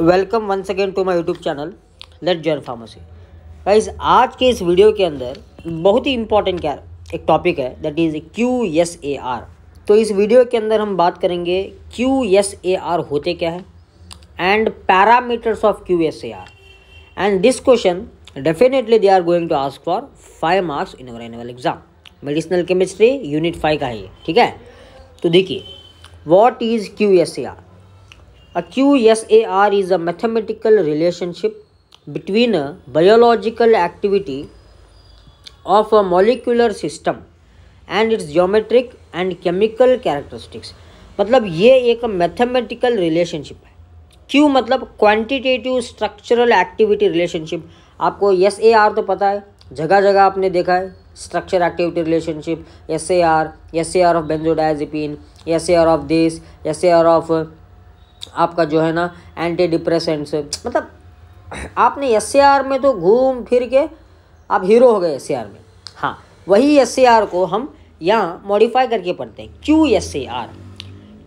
Welcome once again to my YouTube channel let learn pharmacy guys आज के इस video के अंदर बहुत ही इंपॉर्टेंट क्या एक टॉपिक है that is Q S A R तो इस वीडियो के अंदर हम बात करेंगे क्यू एस ए आर होते क्या है and parameters of Q S A R and this question definitely they are going to ask for five marks in our annual exam medicinal chemistry unit five का है ठीक है तो देखिए what is Q S A R A QSAR is a mathematical relationship between a biological activity of a molecular system and its geometric and chemical characteristics. मतलब ये एक mathematical relationship है Q मतलब quantitative structural activity relationship. आपको SAR A R तो पता है जगह जगह आपने देखा है structure activity relationship S A R S A R of benzodiazepine S A R of this S A R of आपका जो है ना एंटी डिप्रेसेंट्स मतलब आपने एस में तो घूम फिर के आप हीरो हो गए एस में हाँ वही एस को हम यहाँ मॉडिफाई करके पढ़ते हैं Q S A R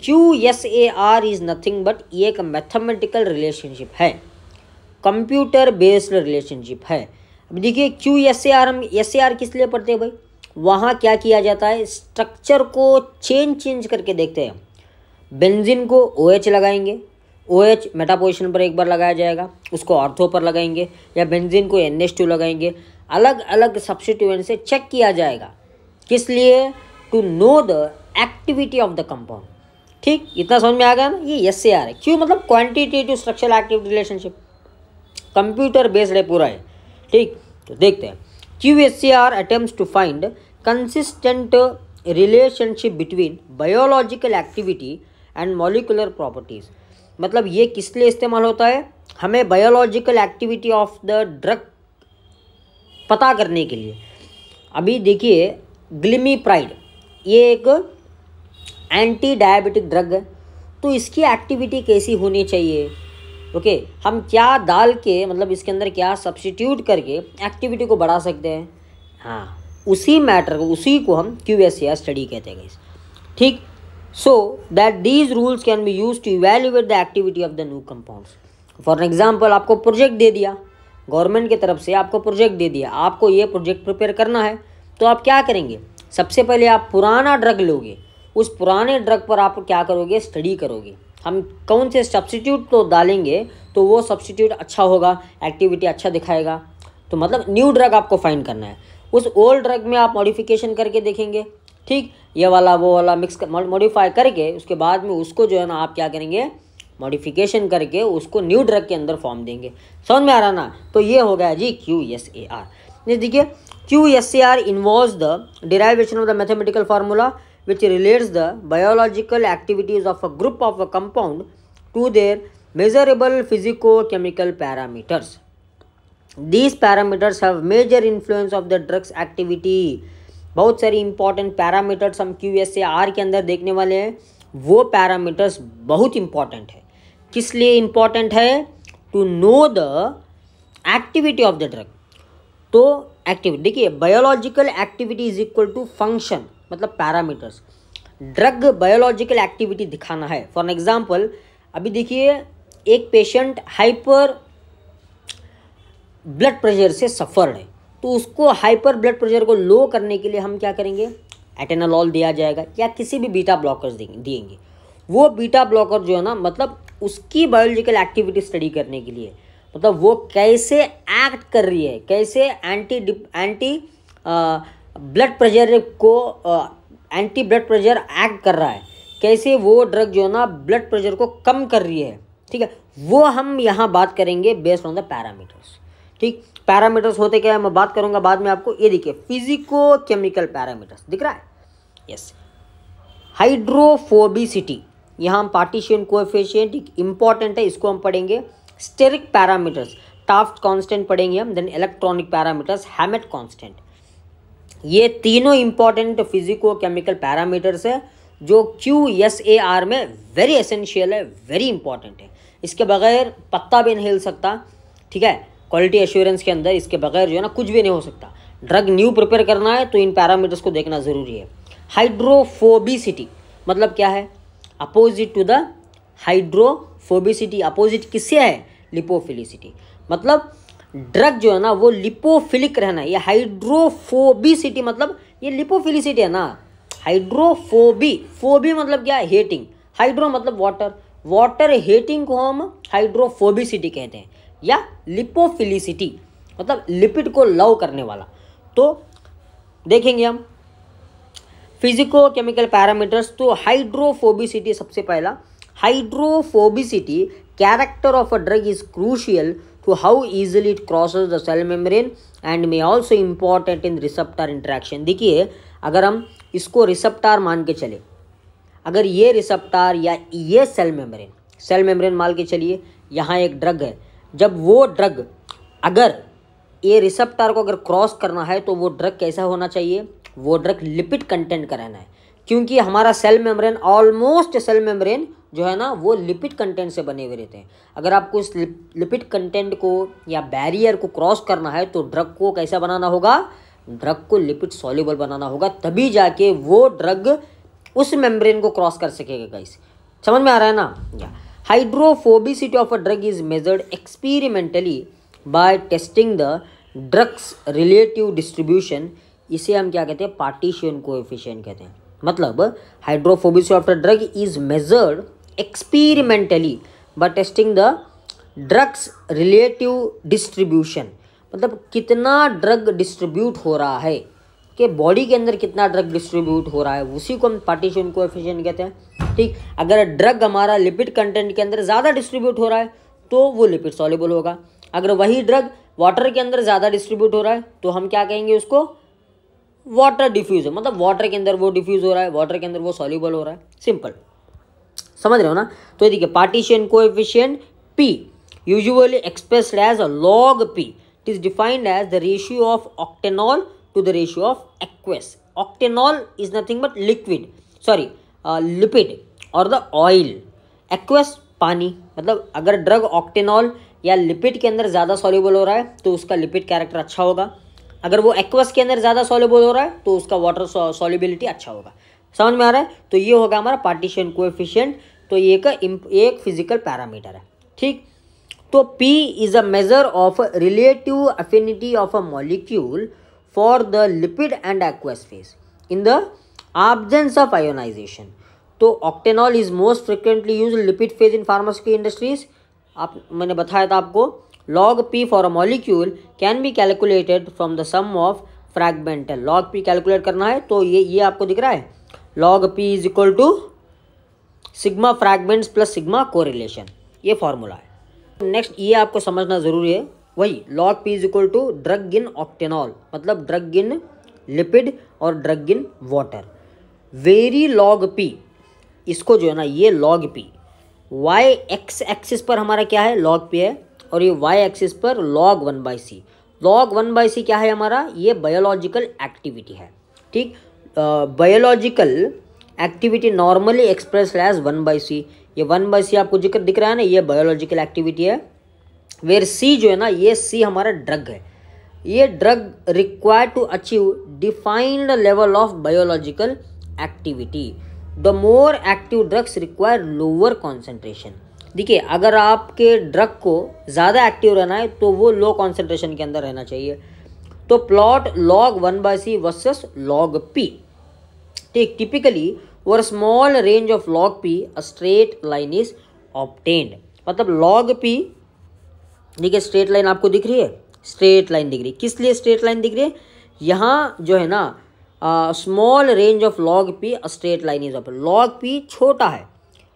Q S A R is nothing but ये एक मैथमेटिकल रिलेशनशिप है कंप्यूटर बेस्ड रिलेशनशिप है अब देखिए क्यू एस ए आर हम एस ए आर किस लिए पढ़ते हैं भाई वहाँ क्या किया जाता है स्ट्रक्चर को चेंज चेंज करके देखते हैं बेंजीन को ओ OH लगाएंगे ओ OH मेटा पोजिशन पर एक बार लगाया जाएगा उसको ऑर्थो पर लगाएंगे या बेंजीन को एन टू लगाएंगे अलग अलग सब्सिट्यूएंट से चेक किया जाएगा किस लिए to know the activity of the compound ठीक इतना समझ में आ गया ना ये यस से आ रहा है क्यों मतलब quantitative structural active relationship computer based है पूरा है ठीक तो देखते हैं Q S C R attempt to find consistent relationship between biological activity and molecular properties मतलब ये किस लिए इस्तेमाल होता है हमें biological activity of the drug पता करने के लिए अभी देखिए ग्लिमी प्राइड ये एक एंटी डायबिटिक ड्रग है तो इसकी एक्टिविटी कैसी होनी चाहिए ओके हम क्या डाल के मतलब इसके अंदर क्या सब्सटीट्यूट करके एक्टिविटी को बढ़ा सकते हैं हाँ उसी मैटर को उसी को हम क्यू एस स्टडी कहते हैं ठीक so that these rules can be used to evaluate the activity of the new compounds for example आपको प्रोजेक्ट दे दिया गवर्नमेंट की तरफ से आपको प्रोजेक्ट दे दिया आपको ये प्रोजेक्ट प्रिपेयर करना है तो आप क्या करेंगे सबसे पहले आप पुराना ड्रग लोगे उस पुराने ड्रग पर आप क्या करोगे स्टडी करोगे हम कौन से सब्सटीट्यूट तो डालेंगे तो वो सब्सिट्यूट अच्छा होगा एक्टिविटी अच्छा दिखाएगा तो मतलब न्यू ड्रग आपको फाइंड करना है उस ओल्ड ड्रग में आप मॉडिफिकेशन करके देखेंगे ठीक ये वाला वो वाला मिक्स कर मॉडिफाई करके उसके बाद में उसको जो है ना आप क्या करेंगे मॉडिफिकेशन करके उसको न्यू ड्रग के अंदर फॉर्म देंगे समझ में आ रहा ना तो ये हो गया जी क्यू एस ए आर ये देखिए Q S A R involve the derivation of the mathematical formula which relates the biological activities of a group of a compound to their physico chemical parameters these parameters have major influence of the drugs activity बहुत सारी important parameters हम Q S A R के अंदर देखने वाले हैं वो parameters बहुत इंपॉर्टेंट है किस लिए इम्पॉर्टेंट है to know the activity of the drug तो एक्टिविटी देखिए biological activity is equal to function मतलब पैरामीटर्स ड्रग बायोलॉजिकल एक्टिविटी दिखाना है फॉर एग्जाम्पल अभी देखिए एक पेशेंट हाइपर ब्लड प्रेशर से सफर है तो उसको हाइपर ब्लड प्रेशर को लो करने के लिए हम क्या करेंगे एटेनालॉल दिया जाएगा या किसी भी बीटा ब्लॉकर्स देंगे वो बीटा ब्लॉकर जो है ना मतलब उसकी बायोलॉजिकल एक्टिविटी स्टडी करने के लिए मतलब वो कैसे एक्ट कर रही है कैसे एंटी एंटी ब्लड प्रेशर को आ, एंटी ब्लड प्रेशर एक्ट कर रहा है कैसे वो ड्रग जो है ना ब्लड प्रेशर को कम कर रही है ठीक है वो हम यहाँ बात करेंगे बेस्ड ऑन द पैरामीटर्स ठीक पैरामीटर्स होते क्या है मैं बात करूंगा बाद में आपको ये देखिए फिजिको केमिकल पैरामीटर्स दिख रहा है यस हाइड्रोफोबिसिटी यहाँ पार्टीशियन कोएफिशिएंट इंपॉर्टेंट है इसको हम पढ़ेंगे स्टेरिक पैरामीटर्स टाफ्ट कांस्टेंट पढ़ेंगे हम then electronic parameters Hammett constant ये तीनों इंपॉर्टेंट फिजिको केमिकल पैरामीटर्स है जो क्यू एस ए आर में वेरी एसेंशियल है वेरी इंपॉर्टेंट है इसके बगैर पत्ता भी नहीं हिल सकता ठीक है क्वालिटी एश्योरेंस के अंदर इसके बगैर जो है ना कुछ भी नहीं हो सकता ड्रग न्यू प्रिपेयर करना है तो इन पैरामीटर्स को देखना ज़रूरी है हाइड्रोफोबिसिटी मतलब क्या है opposite to the hydrophobicity opposite किससे है लिपोफिलिसिटी मतलब ड्रग जो है ना वो लिपोफिलिक रहना ये हाइड्रोफोबिसिटी मतलब ये लिपोफिलिसिटी है ना हाइड्रोफोबी फोबी मतलब क्या है हेटिंग हाइड्रो मतलब वाटर वाटर हेटिंग को हम हाइड्रोफोबिसिटी कहते हैं या लिपोफिलिसिटी मतलब लिपिड को लव करने वाला तो देखेंगे हम फिजिको केमिकल पैरामीटर्स तो हाइड्रोफोबिसिटी सबसे पहला hydrophobicity character of a drug is crucial to how easily it crosses the cell membrane and may also important in receptor interaction देखिए अगर हम इसको रिसेप्टार मान के चले अगर ये रिसेप्टार या ये सेल मेम्ब्रेन सेल मेम्ब्रेन मान के चलिए यहाँ एक ड्रग है जब वो ड्रग अगर ये रिसेप्टार को अगर क्रॉस करना है तो वो ड्रग कैसा होना चाहिए वो ड्रग लिपिड कंटेंट का रहना है क्योंकि हमारा cell membrane almost cell membrane जो है ना वो लिपिड कंटेंट से बने हुए रहते हैं अगर आपको इस लिपिड कंटेंट को या बैरियर को क्रॉस करना है तो ड्रग को कैसा बनाना होगा ड्रग को लिपिड सॉल्यूबल बनाना होगा तभी जाके वो ड्रग उस मेम्ब्रेन को क्रॉस कर सकेगा गाइस समझ में आ रहा है ना या Hydrophobicity of a drug is measured experimentally by testing the drugs relative distribution इसे हम क्या कहते हैं पार्टीशन एफिशियंट कहते हैं मतलब hydrophobicity of the drug is measured experimentally by testing the drugs relative distribution मतलब कितना ड्रग डिस्ट्रीब्यूट हो रहा है कि बॉडी के अंदर कितना ड्रग डिस्ट्रीब्यूट हो रहा है उसी को हम पार्टीशन को एफिशिएंट कहते हैं ठीक अगर ड्रग हमारा लिपिड कंटेंट के अंदर ज़्यादा डिस्ट्रीब्यूट हो रहा है तो वो लिपिड सॉल्यूबल होगा अगर वही ड्रग वाटर के अंदर ज़्यादा डिस्ट्रीब्यूट हो रहा है तो हम क्या कहेंगे उसको वाटर डिफ्यूज मतलब वाटर के अंदर वो डिफ्यूज़ हो रहा है वाटर के अंदर वो सॉल्यूबल हो रहा है सिंपल समझ रहे हो ना तो ये देखिए partition coefficient P usually express as a log P it is defined as the ratio of octanol to the ratio of aqueous. Octanol is nothing but liquid, sorry, uh, lipid or the oil. Aqueous पानी मतलब अगर drug octanol या lipid के अंदर ज़्यादा soluble हो रहा है तो उसका लिपिड कैरेक्टर अच्छा होगा अगर वो एक्वस के अंदर ज़्यादा सॉल्यूबल हो रहा है तो उसका वाटर सॉल्यूबिलिटी अच्छा होगा समझ में आ रहा है तो ये होगा हमारा पार्टीशन को तो ये का एक फिजिकल पैरामीटर है ठीक तो P is a measure of relative affinity of a molecule for the lipid and aqueous phase in the absence of ionization तो octanol is most frequently use lipid phase in pharmaceutical industries आप मैंने बताया था आपको log P for a molecule can be calculated from the sum of fragmental log P calculate करना है तो ये ये आपको दिख रहा है log P is equal to sigma fragments plus sigma correlation ये फॉर्मूला है नेक्स्ट ये आपको समझना ज़रूरी है वही log P is equal to drug in octanol मतलब ड्रग इन लिपिड और drug in water very log P इसको जो है ना ये log P y x axis पर हमारा क्या है लॉग पी है और ये वाई एक्सिस पर log one by C log one by C क्या है हमारा ये बायोलॉजिकल एक्टिविटी है ठीक biological activity normally express as one by C ये वन बाई सी आपको जिक्र दिख रहा है ना ये बायोलॉजिकल एक्टिविटी है वेर सी जो है ना ये सी हमारा ड्रग है ये drug require to achieve defined level of biological activity the more active drugs require lower concentration देखिए अगर आपके ड्रग को ज़्यादा एक्टिव रहना है तो वो लो कॉन्सेंट्रेशन के अंदर रहना चाहिए तो plot log one by C versus log P ठीक टिपिकली और small range of log P a straight line is obtained मतलब लॉग पी देखिए स्ट्रेट लाइन आपको दिख रही है स्ट्रेट लाइन दिख रही है किस लिए स्ट्रेट लाइन दिख रही है यहाँ जो है ना small range of log P straight line is of log P छोटा है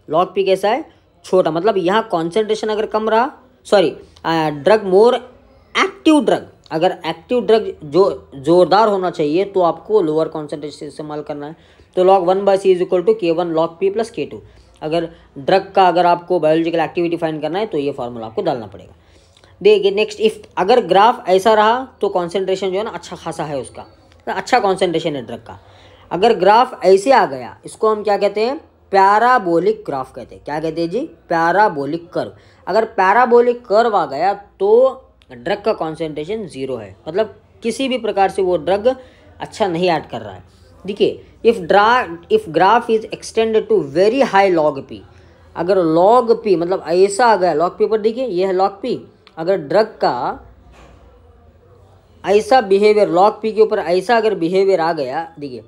लॉग पी कैसा है छोटा मतलब यहाँ कॉन्सेंट्रेशन अगर कम रहा sorry drug more active drug अगर एक्टिव ड्रग जो जोरदार होना चाहिए तो आपको लोअर कॉन्सेंट्रेशन इस्तेमाल करना है तो log one by C is equal to K one log P plus K two अगर ड्रग का अगर आपको बायोलॉजिकल एक्टिविटी फाइन करना है तो ये फार्मूला आपको डालना पड़ेगा देखिए नेक्स्ट इफ अगर ग्राफ ऐसा रहा तो कॉन्सेंट्रेशन जो है ना अच्छा खासा है उसका तो अच्छा कॉन्सेंट्रेशन है ड्रग का अगर ग्राफ ऐसे आ गया इसको हम क्या कहते हैं पैराबोलिक ग्राफ कहते हैं क्या कहते हैं जी पैराबोलिक कर्व अगर पैराबोलिक कर्व आ गया तो ड्रग का कॉन्सेंट्रेशन ज़ीरो है मतलब किसी भी प्रकार से वो ड्रग अच्छा नहीं ऐड कर रहा है देखिए if draw if graph is extended to very high log P अगर लॉग पी मतलब ऐसा आ गया लॉग पी पर देखिए ये है लॉग पी अगर ड्रग का ऐसा बिहेवियर लॉग पी के ऊपर ऐसा अगर बिहेवियर आ गया देखिए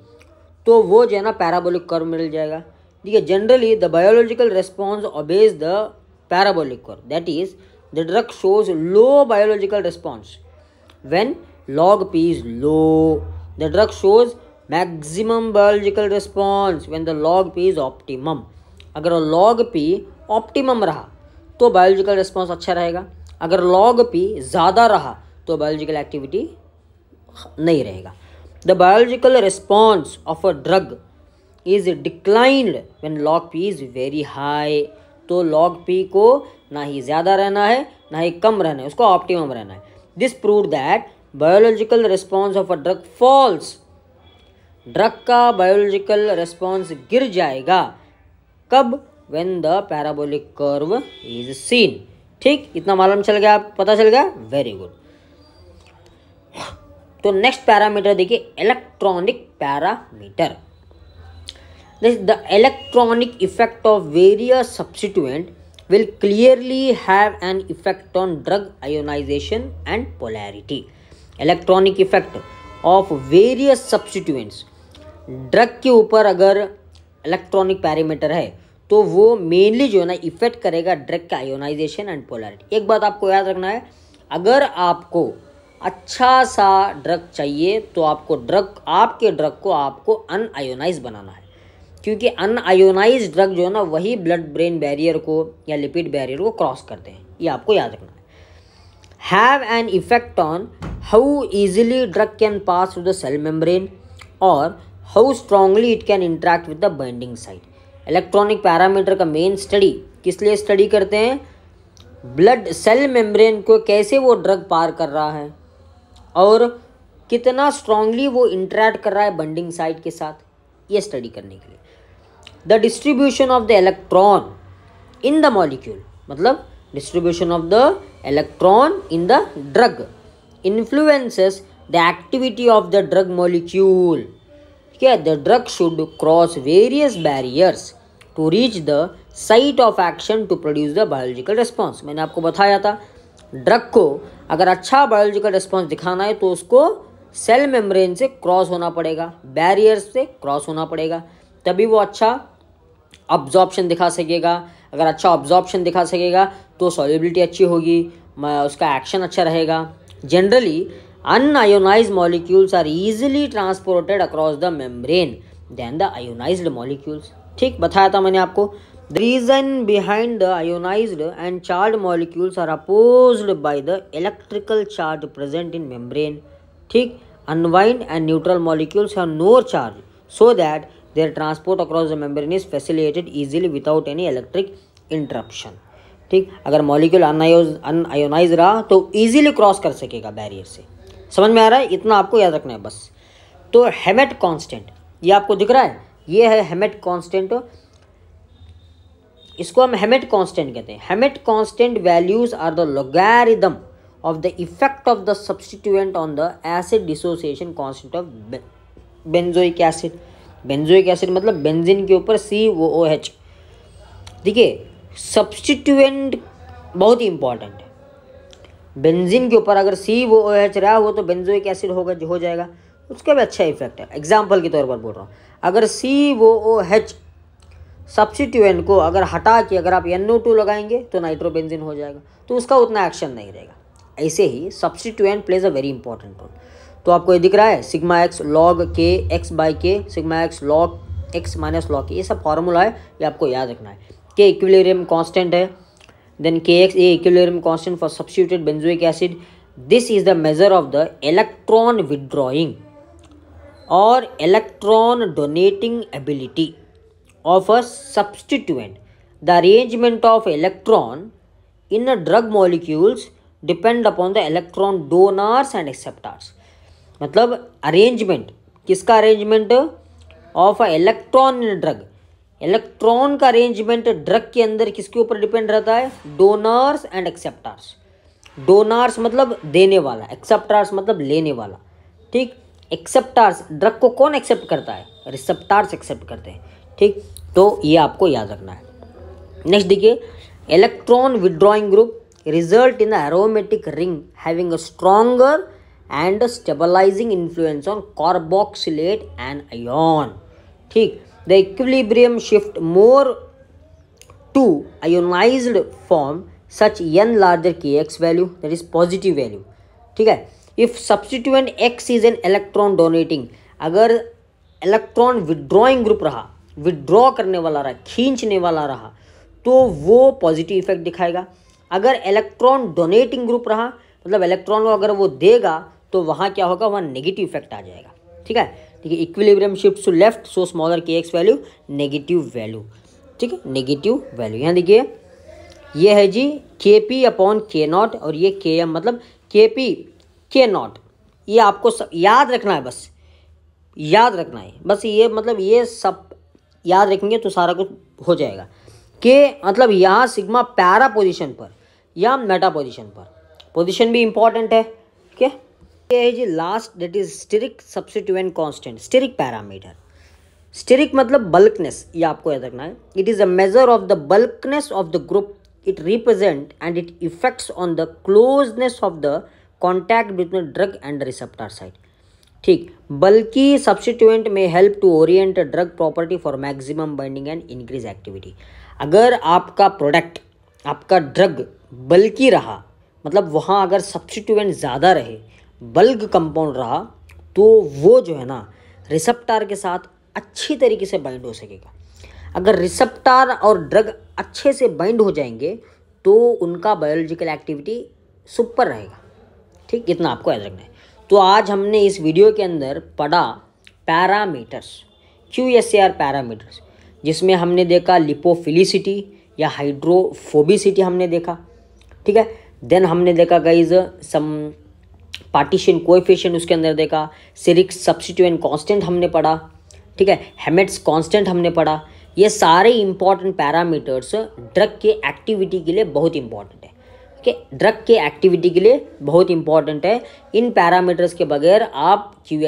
तो वो जो है ना पैराबोलिक कर्व मिल जाएगा देखिए generally the biological response obeys the parabolic curve that is the drug shows low biological response when log P is low the drug shows maximum biological response when the log P is optimum अगर log P optimum रहा तो biological response अच्छा रहेगा अगर log P ज़्यादा रहा तो biological activity नहीं रहेगा the biological response of a drug is declined when log P is very high तो लॉग पी को ना ही ज़्यादा रहना है ना ही कम रहना है उसको ऑप्टिमम रहना है this prove that biological response of a drug falls drug का बायोलॉजिकल रिस्पॉन्स गिर जाएगा कब when the parabolic curve is seen ठीक इतना मालूम चल गया आप पता चल गया वेरी गुड तो नेक्स्ट पैरामीटर देखिए electronic parameter the electronic effect of various substituent will clearly have an effect on drug ionization and polarity electronic effect of various substituents drug के ऊपर अगर इलेक्ट्रॉनिक पैरामीटर है तो वो मेनली जो है ना इफेक्ट करेगा ड्रग का आयोनाइजेशन एंड पोलरिटी एक बात आपको याद रखना है अगर आपको अच्छा सा ड्रग चाहिए तो आपको ड्रग आपके ड्रग को आपको अनआयोनाइज बनाना है क्योंकि अनआयोनाइज ड्रग जो है ना वही ब्लड ब्रेन बैरियर को या लिपिड बैरियर को क्रॉस करते हैं ये आपको याद रखना है have an effect on how easily drug can pass through the cell membrane और how strongly it can interact with the binding site electronic parameter का मेन स्टडी किस लिए स्टडी करते हैं ब्लड सेल मेम्ब्रेन को कैसे वो ड्रग पार कर रहा है और कितना स्ट्रांगली वो इंटरेक्ट कर रहा है बंडिंग साइट के साथ ये स्टडी करने के लिए the distribution of the electron in the molecule मतलब distribution of the electron in the drug influences the activity of the drug molecule ठीक है the drug should cross various barriers to reach the site of action to produce the biological response मैंने आपको बताया था drug को अगर अच्छा biological response दिखाना है तो उसको सेल मेम्ब्रेन से क्रॉस होना पड़ेगा बैरियर से क्रॉस होना पड़ेगा तभी वो अच्छा ऑब्जॉर्प्शन दिखा सकेगा अगर अच्छा ऑब्जॉर्प्शन दिखा सकेगा तो सॉलिबिलिटी अच्छी होगी उसका एक्शन अच्छा रहेगा generally unionize molecules are easily transported across the membrane then the ionize molecules ठीक बताया था मैंने आपको the reason behind the ionize and charge molecules are opposed by the electrical charge present in membrane ठीक unwind and neutral molecules have nor charge so that there transport across the membrane is facilitated easily without any electric interruption ठीक अगर molecule un-ionised रहा तो easily cross कर सकेगा barrier से समझ में आ रहा है इतना आपको याद रखना है बस तो हेमेट कॉन्स्टेंट ये आपको दिख रहा है ये है हेमेट कांस्टेंट इसको हम हेमेट कांस्टेंट कहते हैं Hammett constant values are the logarithm of the effect of the substituent on the acid dissociation constant of benzoic acid benzoic acid मतलब बेंजिन के ऊपर सी वो ओ एच देखिए सब्सटीट्यूएंट बहुत ही इंपॉर्टेंट है बेंजिन के ऊपर अगर सी वो ओ एच रहा हो तो बेंजोइक एसिड होगा जो हो जाएगा उसका भी अच्छा इफेक्ट है एग्जाम्पल के तौर पर बोल रहा हूँ अगर सी वो ओ एच सब्सिट्यूएंट को अगर हटा के अगर आप एन टू लगाएंगे तो नाइट्रोबेंजिन हो जाएगा तो उसका उतना एक्शन नहीं रहेगा ऐसे ही substituent plays a very important role तो आपको ये दिख रहा है sigma X log K X by K sigma X log X minus log K ये सब फॉर्मूला है ये आपको याद रखना है के इक्विलेरियम कॉन्स्टेंट है then K X a equilibrium constant for substituted benzoic acid this is the measure of the electron withdrawing और electron donating ability of a substituent the arrangement of electron in drug molecules depend upon the electron donors and acceptors मतलब arrangement किसका arrangement of a electron in drug electron का arrangement drug के अंदर किसके ऊपर depend रहता है donors and acceptors donors मतलब देने वाला एक्सेप्टर्स मतलब लेने वाला ठीक एक्सेप्टार्स ड्रग को कौन एक्सेप्ट करता है रिसेप्टार्स एक्सेप्ट करते हैं ठीक तो ये आपको याद रखना है नेक्स्ट देखिए electron withdrawing group result in the aromatic ring having a stronger and stabilizing influence on carboxylate and anion ठीक the equilibrium shift more to ionize form such an larger K X value that is positive value ठीक है if substituent X is an electron donating अगर electron withdrawing group रहा withdraw करने वाला रहा खींचने वाला रहा तो वो पॉजिटिव इफेक्ट दिखाएगा अगर इलेक्ट्रॉन डोनेटिंग ग्रुप रहा मतलब इलेक्ट्रॉन को अगर वो देगा तो वहाँ क्या होगा वहाँ नेगेटिव इफेक्ट आ जाएगा ठीक है ठीक है equilibrium shift to left so smaller K X value negative value ठीक है नेगेटिव वैल्यू यहाँ देखिए ये है जी के पी अपॉन के नॉट और ये के एम मतलब के पी के नॉट ये आपको सब याद रखना है बस याद रखना है बस ये मतलब ये सब याद रखेंगे तो सारा कुछ हो जाएगा के मतलब यहाँ सिग्मा पैरा पोजीशन पर या मेटा पोजीशन पर पोजीशन भी इंपॉर्टेंट है क्या है ये है जी last date is steric substituent constant steric parameter steric मतलब बल्कनेस ये आपको याद रखना है it is a measure of the bulkness of the group it represent and it effects on the closeness of the contact between drug and receptor site ठीक bulky substituent may help to orient drug property for maximum binding and increase activity अगर आपका product आपका drug बल्कि रहा मतलब वहाँ अगर substituent ज़्यादा रहे बल्क कंपाउंड रहा तो वो जो है ना रिसेप्टार के साथ अच्छी तरीके से बाइंड हो सकेगा अगर रिसेप्टार और ड्रग अच्छे से बाइंड हो जाएंगे तो उनका बायोलॉजिकल एक्टिविटी सुपर रहेगा ठीक इतना आपको याद रखना है तो आज हमने इस वीडियो के अंदर पढ़ा parameters Q S A R parameters जिसमें हमने देखा लिपोफिलिसिटी या हाइड्रोफोबिसिटी हमने देखा ठीक है देन हमने देखा गाइज सम पार्टीशन कोएफिशिएंट उसके अंदर देखा सिरिक्स सब्सटीट्यूएंट कांस्टेंट हमने पढ़ा ठीक है हेमेट्स कांस्टेंट हमने पढ़ा ये सारे इंपॉर्टेंट पैरामीटर्स ड्रग के एक्टिविटी के लिए बहुत इंपॉर्टेंट के ड्रग के एक्टिविटी के लिए बहुत इंपॉर्टेंट है इन पैरामीटर्स के बगैर आप क्यू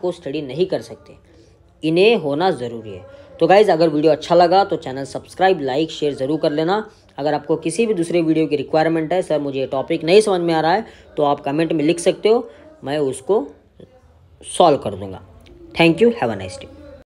को स्टडी नहीं कर सकते इन्हें होना ज़रूरी है तो गाइज़ अगर वीडियो अच्छा लगा तो चैनल सब्सक्राइब लाइक शेयर ज़रूर कर लेना अगर आपको किसी भी दूसरे वीडियो की रिक्वायरमेंट है सर मुझे ये टॉपिक नहीं समझ में आ रहा है तो आप कमेंट में लिख सकते हो मैं उसको सॉल्व कर दूंगा thank you have a nice day